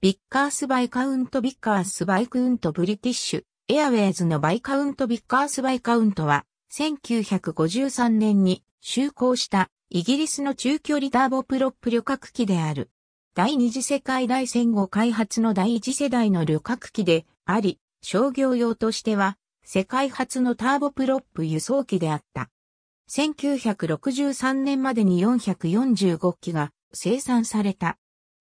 ビッカースバイカウントビッカースバイクウントブリティッシュエアウェイズのバイカウントビッカースバイカウントは1953年に就航したイギリスの中距離ターボプロップ旅客機である。第二次世界大戦後開発の第一世代の旅客機であり、商業用としては世界初のターボプロップ輸送機であった。1963年までに445機が生産された。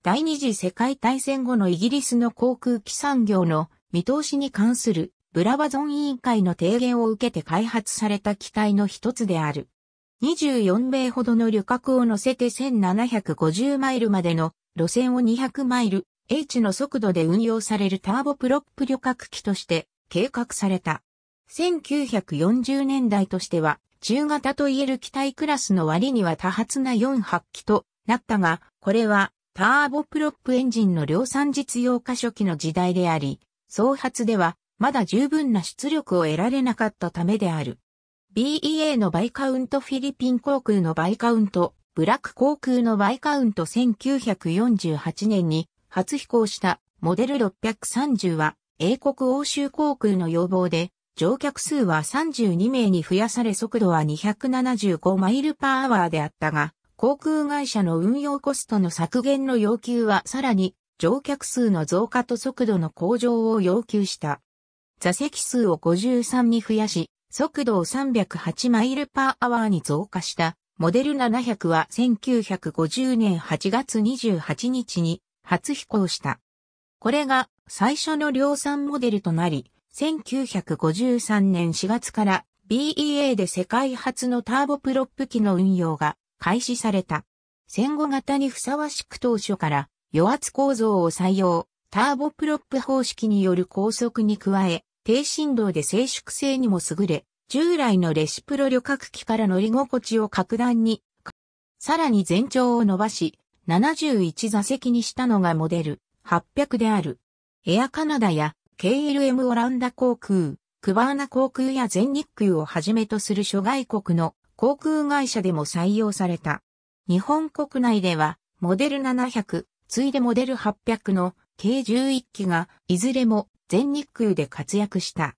第二次世界大戦後のイギリスの航空機産業の見通しに関するブラバゾン委員会の提言を受けて開発された機体の一つである。24名ほどの旅客を乗せて1750マイルまでの路線を200マイル H の速度で運用されるターボプロップ旅客機として計画された。1940年代としては中型といえる機体クラスの割には多発な4発機となったが、これはターボプロップエンジンの量産実用化初期の時代であり、創発ではまだ十分な出力を得られなかったためである。BEA のバイカウントフィリピン航空のバイカウント、ブラック航空のバイカウント1948年に初飛行したモデル630は英国欧州航空の要望で乗客数は32名に増やされ速度は275マイルパーアワーであったが航空会社の運用コストの削減の要求はさらに乗客数の増加と速度の向上を要求した。座席数を53に増やし、速度を308マイルパーアワーに増加した。モデル700は1950年8月28日に初飛行した。これが最初の量産モデルとなり、1953年4月から BEA で世界初のターボプロップ機の運用が開始された。戦後型にふさわしく当初から余圧構造を採用、ターボプロップ方式による高速に加え、低振動で静粛性にも優れ、従来のレシプロ旅客機から乗り心地を格段に、さらに全長を伸ばし、71座席にしたのがモデル800である。エアカナダや KLM オランダ航空、クバーナ航空や全日空をはじめとする諸外国の航空会社でも採用された。日本国内では、モデル700、ついでモデル800の計11機が、いずれも全日空で活躍した。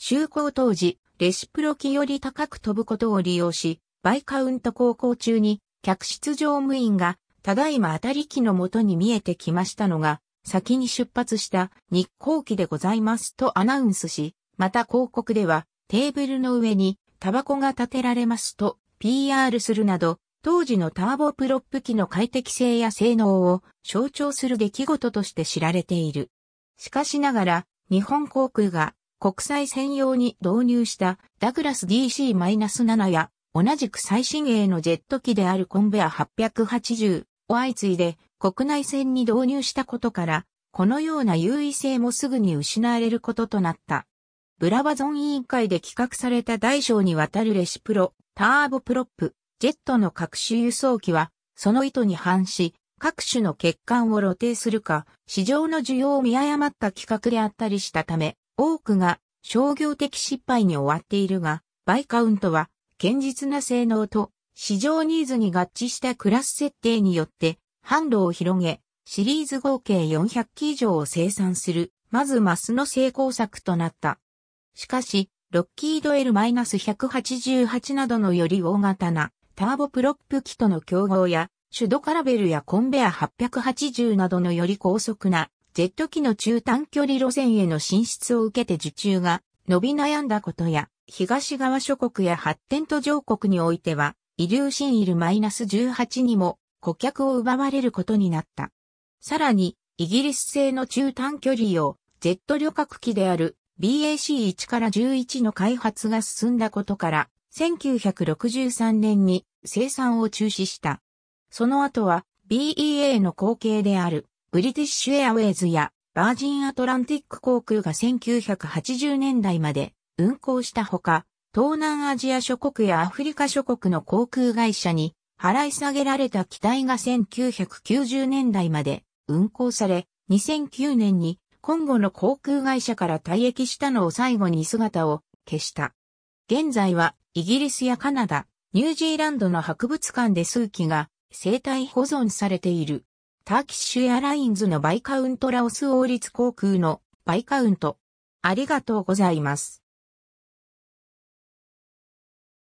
就航当時、レシプロ機より高く飛ぶことを利用し、バイカウント航行中に、客室乗務員が、ただいま当たり機のもとに見えてきましたのが、先に出発した日航機でございますとアナウンスし、また広告では、テーブルの上にタバコが立てられますと PR するなど、当時のターボプロップ機の快適性や性能を象徴する出来事として知られている。しかしながら、日本航空が国際専用に導入したダグラス DC-7 や同じく最新鋭のジェット機であるコンベア880を相次いで国内線に導入したことから、このような優位性もすぐに失われることとなった。ブラバゾン委員会で企画された大小にわたるレシプロ、ターボプロップ、ジェットの各種輸送機は、その意図に反し、各種の欠陥を露呈するか、市場の需要を見誤った企画であったりしたため、多くが商業的失敗に終わっているが、バイカウントは、堅実な性能と市場ニーズに合致したクラス設定によって、販路を広げ、シリーズ合計400機以上を生産する、まずマスの成功策となった。しかし、ロッキード L-188 などのより大型なターボプロップ機との競合や、シュドカラベルやコンベア880などのより高速なジェット機の中短距離路線への進出を受けて受注が伸び悩んだことや、東側諸国や発展途上国においては、イリューシンイル -18 にも顧客を奪われることになった。さらに、イギリス製の中短距離用、ジェット旅客機である BAC1 から11の開発が進んだことから、1963年に生産を中止した。その後は BEA の後継であるブリティッシュエアウェイズやバージンアトランティック航空が1980年代まで運航したほか、東南アジア諸国やアフリカ諸国の航空会社に払い下げられた機体が1990年代まで運航され、2009年に今後の航空会社から退役したのを最後に姿を消した。現在はイギリスやカナダ、ニュージーランドの博物館で数機が生体保存されている。ターキッシュエアラインズのバイカウントラオス王立航空のバイカウント。ありがとうございます。